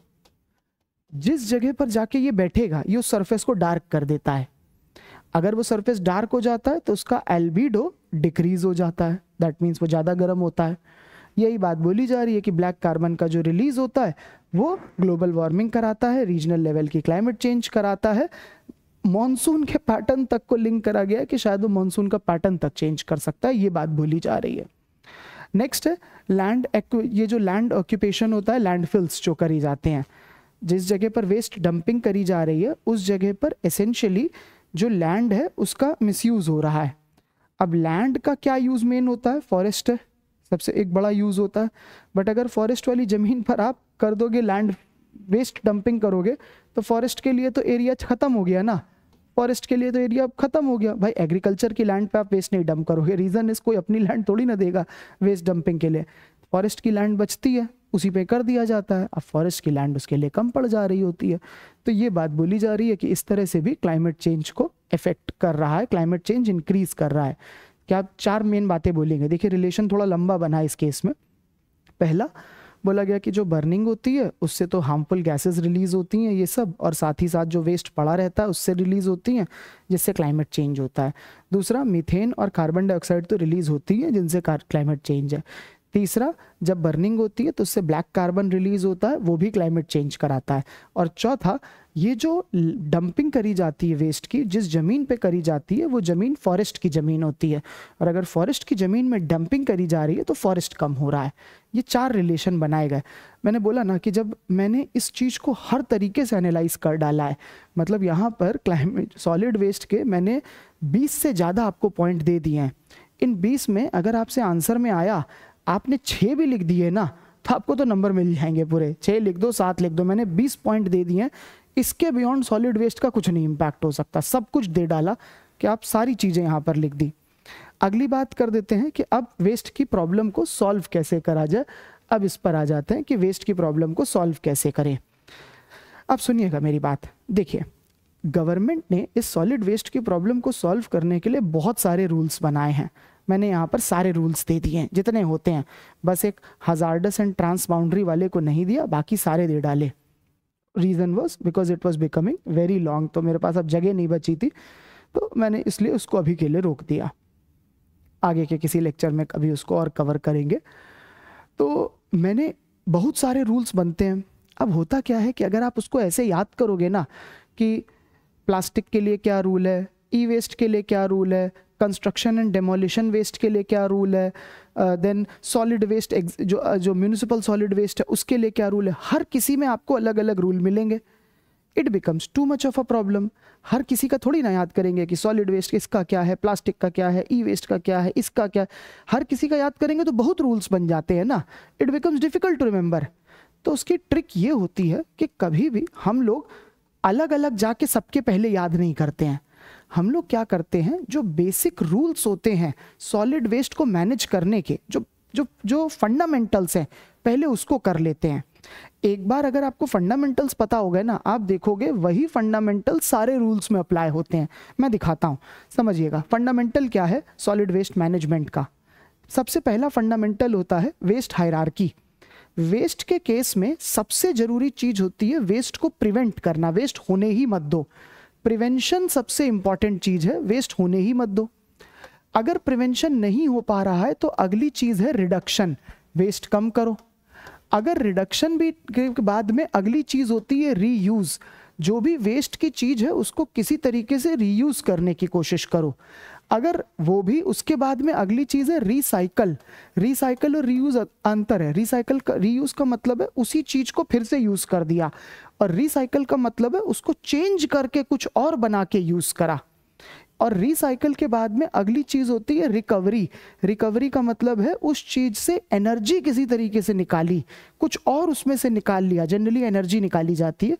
जिस जगह पर जाके ये बैठेगा ये उस सरफेस को डार्क कर देता है अगर वो सरफेस डार्क हो जाता है तो उसका एल्बिडो डिक्रीज हो जाता है दैट मीन्स वो ज़्यादा गर्म होता है यही बात बोली जा रही है कि ब्लैक कार्बन का जो रिलीज होता है वो ग्लोबल वार्मिंग कराता है रीजनल लेवल की क्लाइमेट चेंज कराता है मॉनसून के पैटर्न तक को लिंक करा गया है कि शायद वो मॉनसून का पैटर्न तक चेंज कर सकता है ये बात बोली जा रही है नेक्स्ट है लैंड ये जो लैंड ऑक्यूपेशन होता है लैंडफिल्स जो करी जाते हैं जिस जगह पर वेस्ट डंपिंग करी जा रही है उस जगह पर एसेंशियली जो लैंड है उसका मिसयूज़ हो रहा है अब लैंड का क्या यूज़ मेन होता है फॉरेस्ट सबसे एक बड़ा यूज़ होता है बट अगर फॉरेस्ट वाली ज़मीन पर आप कर दोगे लैंड वेस्ट डंपिंग करोगे तो फॉरेस्ट के लिए तो एरिया ख़त्म हो गया ना फॉरेस्ट के लिए तो एरिया ख़त्म हो गया भाई एग्रीकल्चर की लैंड पे आप वेस्ट नहीं डंप करोगे रीज़न इस कोई अपनी लैंड थोड़ी ना देगा वेस्ट डंपिंग के लिए फॉरेस्ट की लैंड बचती है उसी पे कर दिया जाता है अब फॉरेस्ट की लैंड उसके लिए कम पड़ जा रही होती है तो ये बात बोली जा रही है कि इस तरह से भी क्लाइमेट चेंज को इफेक्ट कर रहा है क्लाइमेट चेंज इंक्रीज कर रहा है क्या आप चार मेन बातें बोलेंगे देखिए रिलेशन थोड़ा लंबा बना है इस केस में पहला बोला गया कि जो बर्निंग होती है उससे तो हार्मफुल गैसेस रिलीज होती हैं ये सब और साथ ही साथ जो वेस्ट पड़ा रहता है उससे रिलीज होती हैं जिससे क्लाइमेट चेंज होता है दूसरा मीथेन और कार्बन डाइऑक्साइड तो रिलीज होती है जिनसे क्लाइमेट चेंज है तीसरा जब बर्निंग होती है तो उससे ब्लैक कार्बन रिलीज होता है वो भी क्लाइमेट चेंज कराता है और चौथा ये जो डंपिंग करी जाती है वेस्ट की जिस ज़मीन पे करी जाती है वो ज़मीन फॉरेस्ट की ज़मीन होती है और अगर फॉरेस्ट की ज़मीन में डंपिंग करी जा रही है तो फॉरेस्ट कम हो रहा है ये चार रिलेशन बनाए गए मैंने बोला ना कि जब मैंने इस चीज़ को हर तरीके से एनालाइज कर डाला है मतलब यहाँ पर क्लाइमेट सॉलिड वेस्ट के मैंने बीस से ज़्यादा आपको पॉइंट दे दिए हैं इन बीस में अगर आपसे आंसर में आया आपने छः भी लिख दिए ना तो आपको तो नंबर मिल जाएंगे पूरे छः लिख दो सात लिख दो मैंने बीस पॉइंट दे दिए इसके बियॉन्ड सॉलिड वेस्ट का कुछ नहीं इम्पैक्ट हो सकता सब कुछ दे डाला कि आप सारी चीज़ें यहाँ पर लिख दी अगली बात कर देते हैं कि अब वेस्ट की प्रॉब्लम को सॉल्व कैसे करा जाए अब इस पर आ जाते हैं कि वेस्ट की प्रॉब्लम को सॉल्व कैसे करें अब सुनिएगा मेरी बात देखिए गवर्नमेंट ने इस सॉलिड वेस्ट की प्रॉब्लम को सॉल्व करने के लिए बहुत सारे रूल्स बनाए हैं मैंने यहाँ पर सारे रूल्स दे दिए हैं जितने होते हैं बस एक हजार्डस एंड ट्रांसबाउंड्री वाले को नहीं दिया बाकी सारे दे डाले reason was because it was becoming very long तो मेरे पास अब जगह नहीं बची थी तो मैंने इसलिए उसको अभी के लिए रोक दिया आगे के किसी लेक्चर में कभी उसको और कवर करेंगे तो मैंने बहुत सारे रूल्स बनते हैं अब होता क्या है कि अगर आप उसको ऐसे याद करोगे ना कि प्लास्टिक के लिए क्या रूल है ई वेस्ट के लिए क्या रूल है कंस्ट्रक्शन एंड डेमोलिशन वेस्ट के लिए क्या रूल है देन सॉलिड वेस्ट जो uh, जो म्यूनिसिपल सॉलिड वेस्ट है उसके लिए क्या रूल है हर किसी में आपको अलग अलग रूल मिलेंगे it becomes too much of a problem हर किसी का थोड़ी ना याद करेंगे कि सॉलिड वेस्ट इसका क्या है प्लास्टिक का क्या है ई वेस्ट का क्या है इसका क्या है हर किसी का याद करेंगे तो बहुत रूल्स बन जाते हैं ना it becomes difficult to remember तो उसकी ट्रिक ये होती है कि कभी भी हम लोग अलग अलग जाके सबके पहले याद नहीं करते हैं हम लोग क्या करते हैं जो बेसिक रूल्स होते हैं सॉलिड वेस्ट को मैनेज करने के जो जो जो फंडामेंटल्स हैं पहले उसको कर लेते हैं एक बार अगर आपको फंडामेंटल्स पता हो गए ना आप देखोगे वही फंडामेंटल सारे रूल्स में अप्लाई होते हैं मैं दिखाता हूँ समझिएगा फंडामेंटल क्या है सॉलिड वेस्ट मैनेजमेंट का सबसे पहला फंडामेंटल होता है वेस्ट हायरार्की वेस्ट के केस में सबसे ज़रूरी चीज़ होती है वेस्ट को प्रिवेंट करना वेस्ट होने ही मत दो प्रिवेंशन सबसे इंपॉर्टेंट चीज़ है वेस्ट होने ही मत दो अगर प्रिवेंशन नहीं हो पा रहा है तो अगली चीज़ है रिडक्शन वेस्ट कम करो अगर रिडक्शन भी के बाद में अगली चीज़ होती है रीयूज़ जो भी वेस्ट की चीज़ है उसको किसी तरीके से रीयूज़ करने की कोशिश करो अगर वो भी उसके बाद में अगली चीज़ है रिसाइकल रिसाइकल और रीयूज़ अंतर है रिसाइकल रीयूज़ का मतलब है उसी चीज़ को फिर से यूज़ कर दिया और रिसाइकल का मतलब है उसको चेंज करके कुछ और बना के यूज करा और रिसाइकल के बाद में अगली चीज होती है रिकवरी रिकवरी का मतलब है उस चीज से एनर्जी किसी तरीके से निकाली कुछ और उसमें से निकाल लिया जनरली एनर्जी निकाली जाती है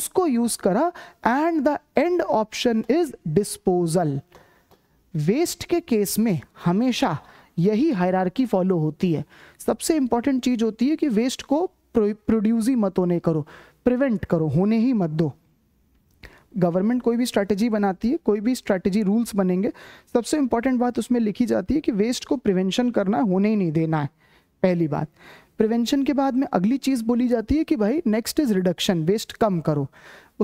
उसको यूज करा and the end option is disposal waste के केस में हमेशा यही हायरार्की फॉलो होती है सबसे इंपॉर्टेंट चीज होती है कि वेस्ट को प्रोड्यूस ही मत होने करो प्रिवेंट करो होने ही मत दो गवर्नमेंट कोई भी स्ट्रैटेजी बनाती है कोई भी स्ट्रैटेजी रूल्स बनेंगे सबसे इंपॉर्टेंट बात उसमें लिखी जाती है कि वेस्ट को प्रिवेंशन करना होने ही नहीं देना है पहली बात प्रिवेंशन के बाद में अगली चीज़ बोली जाती है कि भाई नेक्स्ट इज़ रिडक्शन वेस्ट कम करो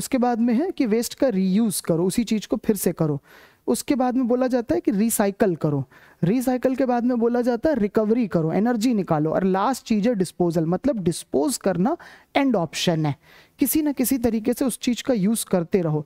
उसके बाद में है कि वेस्ट का रीयूज़ करो उसी चीज़ को फिर से करो उसके बाद में बोला जाता है कि रिसाइकल करो रिसाइकल के बाद में बोला जाता है रिकवरी करो एनर्जी निकालो और लास्ट चीज़ है डिस्पोजल मतलब डिस्पोज करना एंड ऑप्शन है किसी ना किसी तरीके से उस चीज़ का यूज़ करते रहो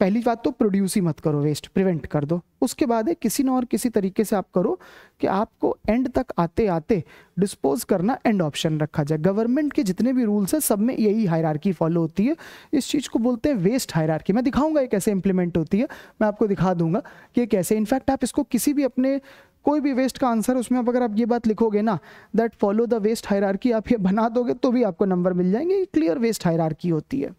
पहली बात तो प्रोड्यूस ही मत करो वेस्ट प्रिवेंट कर दो उसके बाद है किसी ना और किसी तरीके से आप करो कि आपको एंड तक आते आते डिस्पोज करना एंड ऑप्शन रखा जाए गवर्नमेंट के जितने भी रूल्स हैं सब में यही हायरार्की फॉलो होती है इस चीज़ को बोलते हैं वेस्ट हायरार्की मैं दिखाऊंगा ये कैसे इंप्लीमेंट होती है मैं आपको दिखा दूंगा कि कैसे इनफैक्ट आप इसको किसी भी अपने कोई भी वेस्ट का आंसर उसमें आप अगर आप ये बात लिखोगे ना that follow the waste hierarchy आप ये बना दोगे तो भी आपको नंबर मिल जाएंगे क्लियर वेस्ट हायरार्की होती है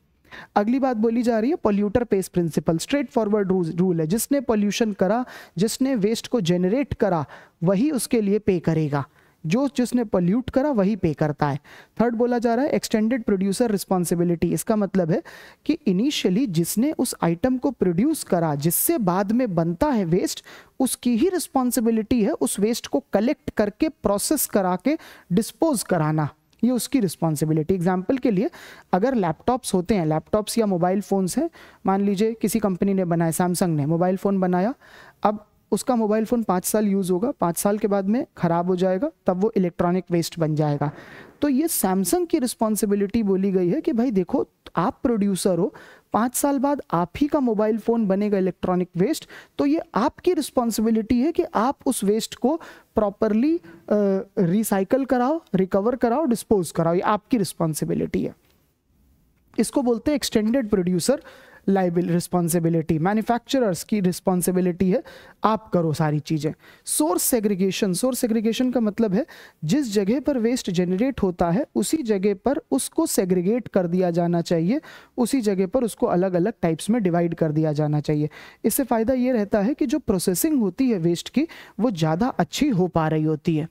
अगली बात बोली जा रही है polluter pays principle straightforward rule है जिसने पोल्यूशन करा जिसने वेस्ट को जेनरेट करा वही उसके लिए पे करेगा जो जिसने पोल्यूट करा वही पे करता है थर्ड बोला जा रहा है एक्सटेंडेड प्रोड्यूसर रिस्पॉन्सिबिलिटी इसका मतलब है कि इनिशियली जिसने उस आइटम को प्रोड्यूस करा जिससे बाद में बनता है वेस्ट उसकी ही रिस्पॉन्सिबिलिटी है उस वेस्ट को कलेक्ट करके प्रोसेस करा के डिस्पोज कराना ये उसकी रिस्पॉन्सिबिलिटी एग्जाम्पल के लिए अगर लैपटॉप्स होते हैं लैपटॉप्स या मोबाइल फ़ोन्स हैं मान लीजिए किसी कंपनी ने बनाया सैमसंग ने मोबाइल फ़ोन बनाया अब उसका मोबाइल फ़ोन पाँच साल यूज़ होगा पाँच साल के बाद में ख़राब हो जाएगा तब वो इलेक्ट्रॉनिक वेस्ट बन जाएगा तो ये सैमसंग की रिस्पॉन्सिबिलिटी बोली गई है कि भाई देखो आप प्रोड्यूसर हो पांच साल बाद आप ही का मोबाइल फ़ोन बनेगा इलेक्ट्रॉनिक वेस्ट तो ये आपकी रिस्पॉन्सिबिलिटी है कि आप उस वेस्ट को प्रॉपरली रिसाइकल कराओ रिकवर कराओ डिस्पोज कराओ ये आपकी रिस्पॉन्सिबिलिटी है इसको बोलते हैं extended producer liable responsibility manufacturers की रिस्पॉन्सिबिलिटी है आप करो सारी चीज़ें सोर्स सेग्रीगेशन सोर्स सेग्रीगेशन का मतलब है जिस जगह पर वेस्ट जनरेट होता है उसी जगह पर उसको सेग्रीगेट कर दिया जाना चाहिए उसी जगह पर उसको अलग अलग टाइप्स में डिवाइड कर दिया जाना चाहिए इससे फ़ायदा ये रहता है कि जो प्रोसेसिंग होती है वेस्ट की वो ज़्यादा अच्छी हो पा रही होती है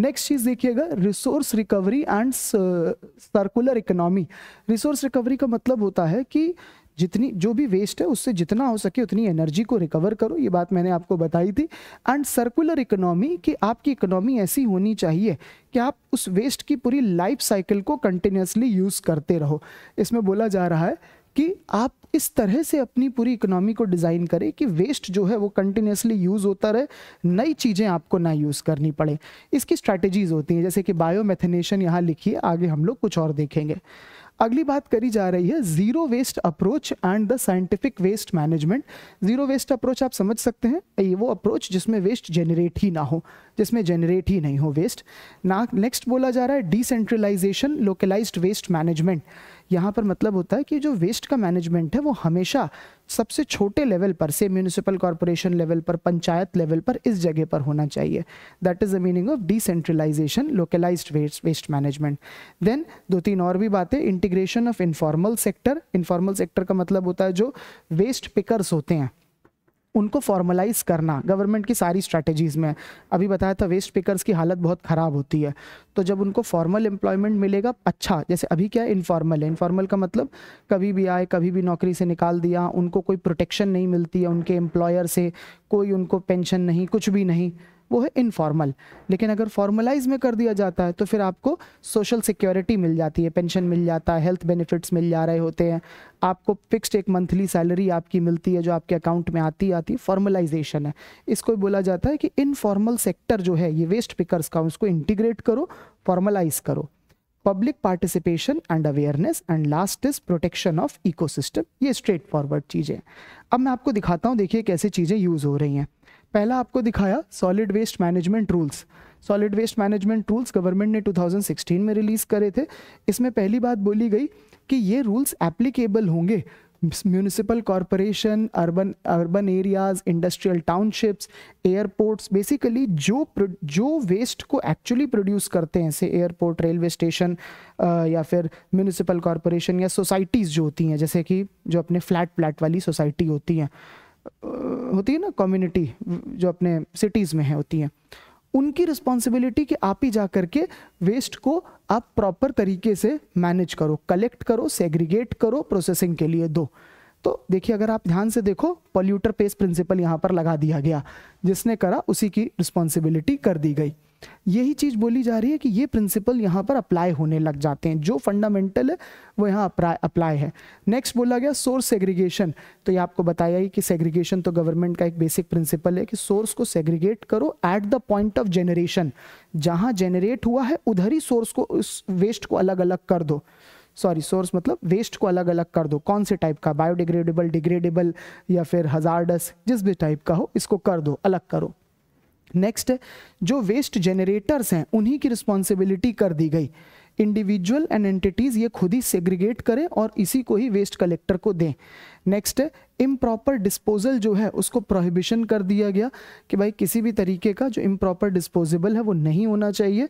नेक्स्ट चीज देखिएगा resource recovery and circular economy resource recovery का मतलब होता है कि जितनी जो भी वेस्ट है उससे जितना हो सके उतनी एनर्जी को रिकवर करो ये बात मैंने आपको बताई थी एंड सर्कुलर इकोनॉमी कि आपकी इकोनॉमी ऐसी होनी चाहिए कि आप उस वेस्ट की पूरी लाइफ साइकिल को कंटिन्यूसली यूज़ करते रहो इसमें बोला जा रहा है कि आप इस तरह से अपनी पूरी इकोनॉमी को डिज़ाइन करें कि वेस्ट जो है वो कंटिन्यूसली यूज़ होता रहे नई चीज़ें आपको ना यूज़ करनी पड़े इसकी स्ट्रैटेजीज होती हैं जैसे कि बायोमेथेनेशन यहाँ लिखिए आगे हम लोग कुछ और देखेंगे अगली बात करी जा रही है zero waste approach and the scientific waste management zero waste approach आप समझ सकते हैं ये वो अप्रोच जिसमें वेस्ट जनरेट ही ना हो जिसमें जनरेट ही नहीं हो वेस्ट ना नेक्स्ट बोला जा रहा है डिसेंट्रलाइजेशन लोकलाइज्ड वेस्ट मैनेजमेंट यहाँ पर मतलब होता है कि जो वेस्ट का मैनेजमेंट है वो हमेशा सबसे छोटे लेवल पर से म्यूनिसिपल कॉरपोरेशन लेवल पर पंचायत लेवल पर इस जगह पर होना चाहिए that is the meaning of decentralisation localised waste waste management then दो तीन और भी बातें integration of informal sector informal sector का मतलब होता है जो वेस्ट पिकर्स होते हैं उनको फॉर्मलाइज करना गवर्नमेंट की सारी स्ट्रैटेजीज़ में अभी बताया था वेस्ट पिकर्स की हालत बहुत ख़राब होती है तो जब उनको फॉर्मल एम्प्लॉयमेंट मिलेगा अच्छा जैसे अभी क्या है इनफॉर्मल है इनफॉर्मल का मतलब कभी भी आए कभी भी नौकरी से निकाल दिया उनको कोई प्रोटेक्शन नहीं मिलती है उनके एम्प्लॉयर से कोई उनको पेंशन नहीं कुछ भी नहीं वो है इनफॉर्मल लेकिन अगर फॉर्मलाइज में कर दिया जाता है तो फिर आपको सोशल सिक्योरिटी मिल जाती है पेंशन मिल जाता है हेल्थ बेनिफिट्स मिल जा रहे होते हैं आपको फिक्स्ड एक मंथली सैलरी आपकी मिलती है जो आपके अकाउंट में आती आती है फॉर्मलाइजेशन है इसको बोला जाता है कि इनफॉर्मल सेक्टर जो है ये वेस्ट पिकर्स का उसको इंटीग्रेट करो फॉर्मलाइज करो public participation and awareness and last is protection of ecosystem ये स्ट्रेट फॉरवर्ड चीज़ें अब मैं आपको दिखाता हूँ देखिए कैसे चीज़ें यूज़ हो रही हैं पहला आपको दिखाया solid waste management rules solid waste management rules government ने 2016 में रिलीज़ करे थे इसमें पहली बात बोली गई कि ये रूल्स एप्लीकेबल होंगे municipal corporation urban urban areas industrial townships airports basically जो जो वेस्ट को एक्चुअली प्रोड्यूस करते हैं से एयरपोर्ट रेलवे स्टेशन या फिर म्यूनिसिपल कॉरपोरेशन या सोसाइटीज़ जो होती हैं जैसे कि जो अपने फ्लैट फ्लैट वाली सोसाइटी होती हैं होती है ना कम्युनिटी जो अपने सिटीज़ में है होती है उनकी रिस्पॉन्सिबिलिटी कि आप ही जा करके वेस्ट को आप प्रॉपर तरीके से मैनेज करो कलेक्ट करो सेग्रीगेट करो प्रोसेसिंग के लिए दो तो देखिए अगर आप ध्यान से देखो पॉल्यूटर पेस प्रिंसिपल यहाँ पर लगा दिया गया जिसने करा उसी की रिस्पॉन्सिबिलिटी कर दी गई यही चीज़ बोली जा रही है कि ये प्रिंसिपल यहाँ पर अप्लाई होने लग जाते हैं जो फंडामेंटल है वो यहाँ अप्लाई है नेक्स्ट बोला गया सोर्स सेग्रीगेशन तो ये आपको बताया ही कि सेग्रीगेशन तो गवर्नमेंट का एक बेसिक प्रिंसिपल है कि सोर्स को सेग्रीगेट करो at the point of generation जहाँ जेनरेट हुआ है उधर ही सोर्स को उस वेस्ट को अलग अलग कर दो सॉरी सोर्स मतलब वेस्ट को अलग अलग कर दो कौन से टाइप का बायोडिग्रेडेबल डिग्रेडेबल या फिर हजार जिस भी टाइप का हो इसको कर दो अलग करो नेक्स्ट जो वेस्ट जनरेटर्स हैं उन्हीं की रिस्पॉन्सिबिलिटी कर दी गई इंडिविजुअल एंड एंटिटीज़ ये खुद ही सेग्रीगेट करें और इसी को ही वेस्ट कलेक्टर को दें नेक्स्ट इम इम्प्रॉपर डिस्पोजल जो है उसको प्रोहिबिशन कर दिया गया कि भाई किसी भी तरीके का जो इम्प्रॉपर डिस्पोजेबल है वो नहीं होना चाहिए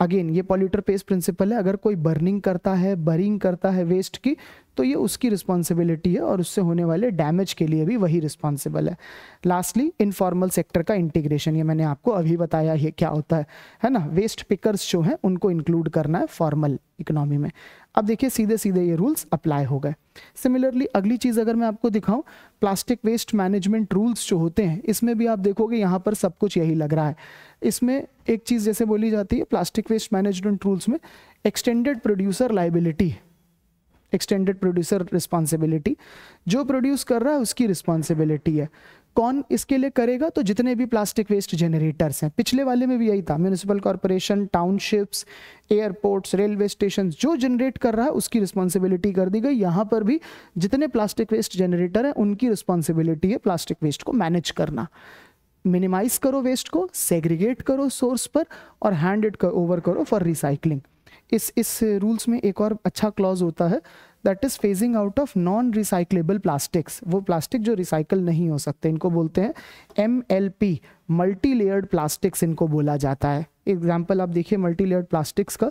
अगेन ये पॉल्यूटर पेस्ट प्रिंसिपल है अगर कोई बर्निंग करता है बरिंग करता है वेस्ट की तो ये उसकी रिस्पॉन्सिबिलिटी है और उससे होने वाले डैमेज के लिए भी वही रिस्पॉन्सिबल है लास्टली इनफॉर्मल सेक्टर का इंटीग्रेशन ये मैंने आपको अभी बताया ये क्या होता है है ना वेस्ट पिकर्स जो हैं उनको इंक्लूड करना है फॉर्मल इकोनॉमी में अब देखिए सीधे सीधे ये रूल्स अप्लाई हो गए सिमिलरली अगली चीज़ अगर मैं आपको दिखाऊं प्लास्टिक वेस्ट मैनेजमेंट रूल्स जो होते हैं इसमें भी आप देखोगे यहाँ पर सब कुछ यही लग रहा है इसमें एक चीज़ जैसे बोली जाती है प्लास्टिक वेस्ट मैनेजमेंट रूल्स में extended producer liability extended producer responsibility जो प्रोड्यूस कर रहा है उसकी रिस्पॉन्सिबिलिटी है कौन इसके लिए करेगा तो जितने भी प्लास्टिक वेस्ट जनरेटर्स हैं पिछले वाले में भी यही था municipal corporation townships airports railway station जो जनरेट कर रहा है उसकी रिस्पॉन्सिबिलिटी कर दी गई यहाँ पर भी जितने प्लास्टिक वेस्ट जनरेटर हैं उनकी रिस्पॉन्सिबिलिटी है प्लास्टिक वेस्ट को मैनेज करना मिनिमाइज करो वेस्ट को सेग्रीगेट करो सोर्स पर और हैंड इट ओवर करो फॉर रिसाइकलिंग इस इस रूल्स में एक और अच्छा क्लॉज होता है that is phasing out of non recyclable plastics वो प्लास्टिक जो रिसाइकल नहीं हो सकते इनको बोलते हैं M L P multi layered plastics इनको बोला जाता है एग्जाम्पल आप देखिए मल्टी लेयर्ड प्लास्टिक्स का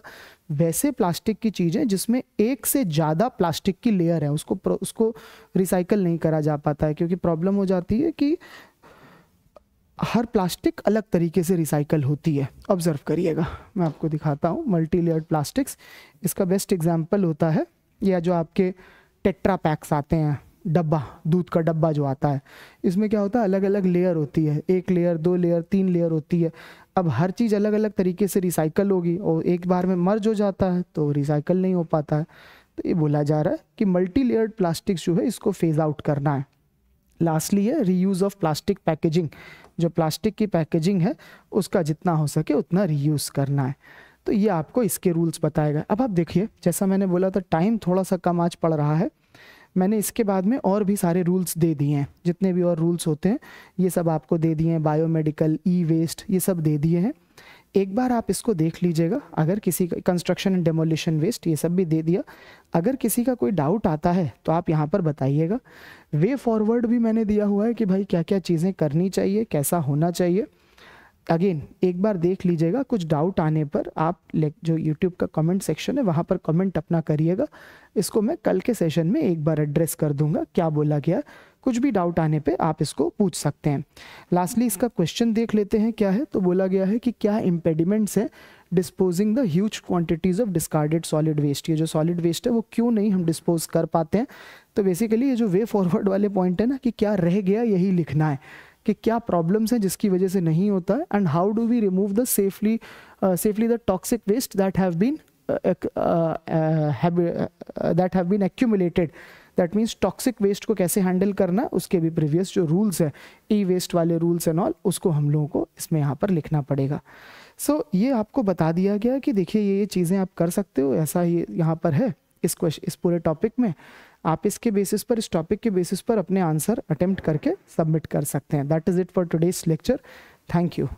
वैसे प्लास्टिक की चीज़ें जिसमें एक से ज़्यादा प्लास्टिक की लेयर है उसको उसको रिसाइकल नहीं करा जा पाता है क्योंकि प्रॉब्लम हो जाती है कि हर प्लास्टिक अलग तरीके से रिसाइकल होती है ऑब्ज़र्व करिएगा मैं आपको दिखाता हूँ मल्टी लेयर्ड प्लास्टिक्स इसका बेस्ट एग्जाम्पल होता है या जो आपके टेट्रा पैक्स आते हैं डब्बा दूध का डब्बा जो आता है इसमें क्या होता है अलग अलग लेयर होती है एक लेयर दो लेयर तीन लेयर होती है अब हर चीज़ अलग अलग तरीके से रिसाइकल होगी और एक बार में मर्ज हो जाता है तो रिसाइकल नहीं हो पाता है तो ये बोला जा रहा है कि मल्टी लेयर्ड प्लास्टिक्स जो है इसको फेज़ आउट करना है लास्टली है रीयूज़ ऑफ प्लास्टिक पैकेजिंग जो प्लास्टिक की पैकेजिंग है उसका जितना हो सके उतना रीयूज़ करना है तो ये आपको इसके रूल्स बताएगा अब आप देखिए जैसा मैंने बोला था टाइम थोड़ा सा कम आज पड़ रहा है मैंने इसके बाद में और भी सारे रूल्स दे दिए हैं जितने भी और रूल्स होते हैं ये सब आपको दे दिए हैं बायोमेडिकल ई वेस्ट ये सब दे दिए हैं एक बार आप इसको देख लीजिएगा अगर किसी का कंस्ट्रक्शन एंड डेमोलिशन वेस्ट ये सब भी दे दिया अगर किसी का कोई डाउट आता है तो आप यहाँ पर बताइएगा वे फॉरवर्ड भी मैंने दिया हुआ है कि भाई क्या क्या चीज़ें करनी चाहिए कैसा होना चाहिए अगेन एक बार देख लीजिएगा कुछ डाउट आने पर आप जो यूट्यूब का कमेंट सेक्शन है वहाँ पर कमेंट अपना करिएगा इसको मैं कल के सेशन में एक बार एड्रेस कर दूंगा क्या बोला गया कुछ भी डाउट आने पे आप इसको पूछ सकते हैं लास्टली इसका क्वेश्चन देख लेते हैं क्या है तो बोला गया है कि क्या इम्पेडिमेंट्स है disposing the huge quantities of discarded solid waste ये जो सॉलिड वेस्ट है वो क्यों नहीं हम डिस्पोज कर पाते हैं तो बेसिकली ये जो वे फॉरवर्ड वाले पॉइंट है ना कि क्या रह गया यही लिखना है कि क्या प्रॉब्लम्स हैं जिसकी वजह से नहीं होता है and how do we remove the safely safely the toxic waste that have been that have been accumulated that means toxic waste को कैसे हैंडल करना उसके भी प्रीवियस जो रूल्स हैं ई वेस्ट वाले रूल्स एंड ऑल उसको हम लोगों को इसमें यहाँ पर लिखना पड़ेगा सो so, ये आपको बता दिया गया कि देखिए ये ये चीज़ें आप कर सकते हो ऐसा ही यहाँ पर है इस क्वेश्चन इस पूरे टॉपिक में आप इसके बेसिस पर इस टॉपिक के बेसिस पर अपने आंसर अटेम्प्ट करके सबमिट कर सकते हैं that is it for today's lecture thank you